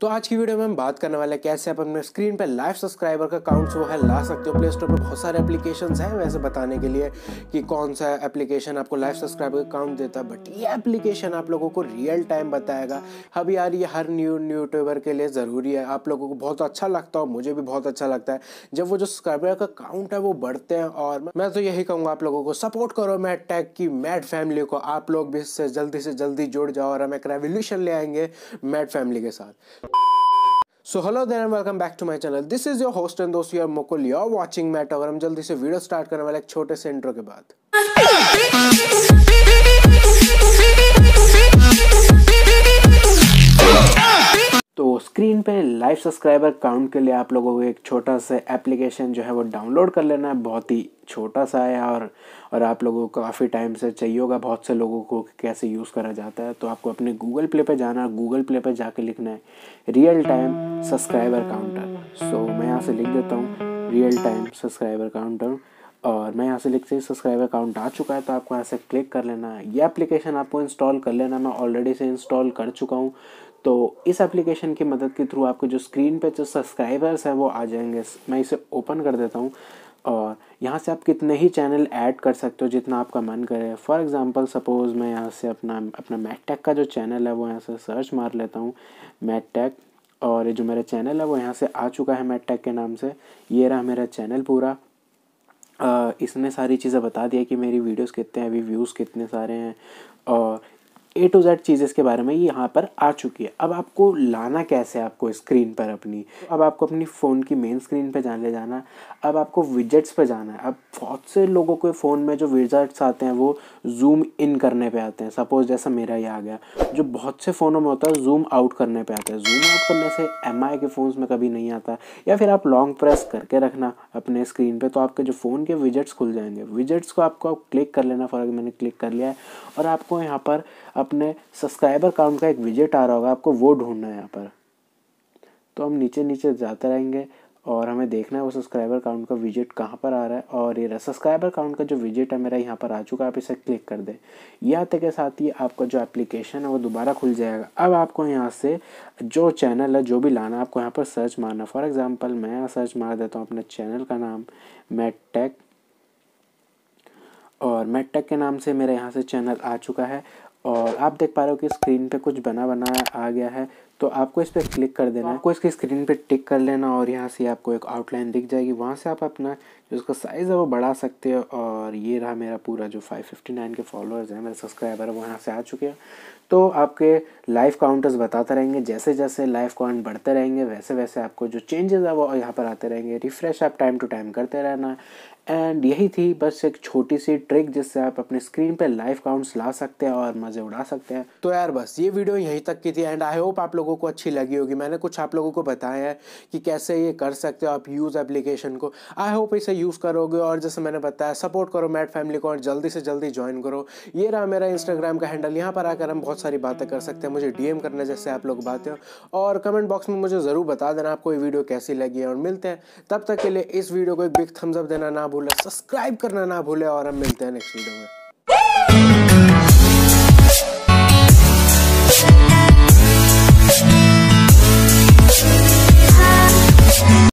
तो आज की वीडियो में हम बात करने वाले कैसे आप अपने स्क्रीन पर लाइव सब्सक्राइबर का काउंट्स वो है ला सकते हो प्ले स्टोर पर बहुत सारे एप्लीकेशन हैं वैसे बताने के लिए कि कौन सा एप्लीकेशन आपको लाइव सब्सक्राइबर का काउंट देता है बट ये एप्लीकेशन आप लोगों को रियल टाइम बताएगा अब यार ये हर न्यू यूट्यूबर के लिए ज़रूरी है आप लोगों को बहुत अच्छा लगता है मुझे भी बहुत अच्छा लगता है जब वो जो सब्सक्राइबर का काउंट है वो बढ़ते हैं और मैं तो यही कहूँगा आप लोगों को सपोर्ट करो मैट टैग की मैट फैमिली को आप लोग भी इससे जल्दी से जल्दी जुड़ जाओ और हम एक रेवोल्यूशन ले आएंगे मैट फैमिली के साथ so hello then and welcome back to my channel this is your host and दोस्त your Mukul your watching Mat और हम जल्दी से वीडियो स्टार्ट करने वाले एक छोटे से इंट्रो के बाद लाइव सब्सक्राइबर काउंट के लिए आप लोगों को एक छोटा सा एप्लीकेशन जो है वो डाउनलोड कर लेना है बहुत ही छोटा सा है और और आप लोगों को काफ़ी टाइम से चाहिए होगा बहुत से लोगों को कैसे यूज़ करा जाता है तो आपको अपने गूगल प्ले पे जाना है गूगल प्ले पे जाके लिखना है real time subscriber counter so मैं यहाँ से लिख देता हूँ रियल टाइम सब्सक्राइबर काउंटर और मैं यहाँ से लिख से सब्सक्राइब अकाउंट आ चुका है तो आपको यहाँ से क्लिक कर लेना है ये एप्लीकेशन आपको इंस्टॉल कर लेना मैं ऑलरेडी से इंस्टॉल कर चुका हूँ तो इस एप्लीकेशन की मदद के थ्रू आपके जो स्क्रीन पे जो सब्सक्राइबर्स हैं वो आ जाएंगे मैं इसे ओपन कर देता हूँ और यहाँ से आप कितने ही चैनल ऐड कर सकते हो जितना आपका मन करे फॉर एग्ज़ाम्पल सपोज़ मैं यहाँ से अपना अपना मैटटेक का जो चैनल है वो यहाँ से सर्च मार लेता हूँ मैटटेक और ये जो मेरा चैनल है वो यहाँ से आ चुका है मैटटेक के नाम से ये रहा मेरा चैनल पूरा इसमें सारी चीज़ें बता दिया कि मेरी वीडियोस कितने अभी व्यूज़ कितने सारे हैं और ए टू जेड चीज़ के बारे में यहाँ पर आ चुकी है अब आपको लाना कैसे आपको स्क्रीन पर अपनी अब आपको अपनी फ़ोन की मेन स्क्रीन पर जान ले जाना अब आपको विजेट्स पर जाना है अब बहुत से लोगों के फ़ोन में जो विजेट्स आते हैं वो जूम इन करने पे आते हैं सपोज़ जैसा मेरा ही आ गया जो बहुत से फ़ोनों में होता है जूम आउट करने पे आता है जूम आउट करने से एम के फ़ोन में कभी नहीं आता या फिर आप लॉन्ग प्रेस करके रखना अपने स्क्रीन पर तो आपके जो फ़ोन के विजेट्स खुल जाएंगे विजेट्स को आपको क्लिक कर लेना फॉर मैंने क्लिक कर लिया है और आपको यहाँ पर अपने सब्सक्राइबर काउंट का एक विजिट आ रहा होगा आपको वो ढूंढना है यहाँ पर तो हम नीचे नीचे जाते रहेंगे और हमें देखना है वो सब्सक्राइबर काउंट का विजिट कहाँ पर आ रहा है और ये सब्सक्राइबर काउंट का जो विजिट है मेरा यहाँ पर आ चुका है आप इसे क्लिक कर दें या आते के साथ ही आपका जो एप्लीकेशन है वो दोबारा खुल जाएगा अब आपको यहाँ से जो चैनल है जो भी लाना है आपको यहाँ पर सर्च मारना फॉर एग्ज़ाम्पल मैं यहाँ सर्च मार देता हूँ अपने चैनल का नाम मेट टेक और मेट टेक के नाम से मेरे यहाँ से चैनल आ चुका है और आप देख पा रहे हो कि स्क्रीन पे कुछ बना बना आ गया है तो आपको इस पर क्लिक कर देना है आपको इसकी स्क्रीन पे टिक कर लेना और यहाँ से आपको एक आउटलाइन दिख जाएगी वहाँ से आप अपना जो उसका साइज़ है वो बढ़ा सकते हो और ये रहा मेरा पूरा जो 559 के फॉलोअर्स हैं मेरे सब्सक्राइबर वो यहाँ से आ चुके हैं तो आपके लाइव काउंटर्स बताते रहेंगे जैसे जैसे लाइव काउंट बढ़ते रहेंगे वैसे वैसे आपको जो चेंजेस है वो यहाँ पर आते रहेंगे रिफ्रेश आप टाइम टू टाइम करते रहना एंड यही थी बस एक छोटी सी ट्रिक जिससे आप अपने स्क्रीन पे लाइव काउंट्स ला सकते हैं और मज़े उड़ा सकते हैं तो यार बस ये वीडियो यहीं तक की थी एंड आई होप आप लोगों को अच्छी लगी होगी मैंने कुछ आप लोगों को बताया है कि कैसे ये कर सकते हो आप यूज़ एप्लीकेशन को आई होप इसे यूज़ करोगे और जैसे मैंने बताया सपोर्ट करो मैट फैमिली को और जल्दी से जल्दी ज्वाइन करो ये रहा मेरा इंस्टाग्राम का हैंडल यहाँ पर आकर हम बहुत सारी बातें कर सकते हैं मुझे डीएम करने जैसे आप लोग बातें हो और कमेंट बॉक्स में मुझे ज़रूर बता देना आपको ये वीडियो कैसी लगी है और मिलते हैं तब तक के लिए इस वीडियो को एक बिग थम्स अप देना ना भूलें सब्सक्राइब करना ना भूलें और हम मिलते हैं नेक्स्ट वीडियो में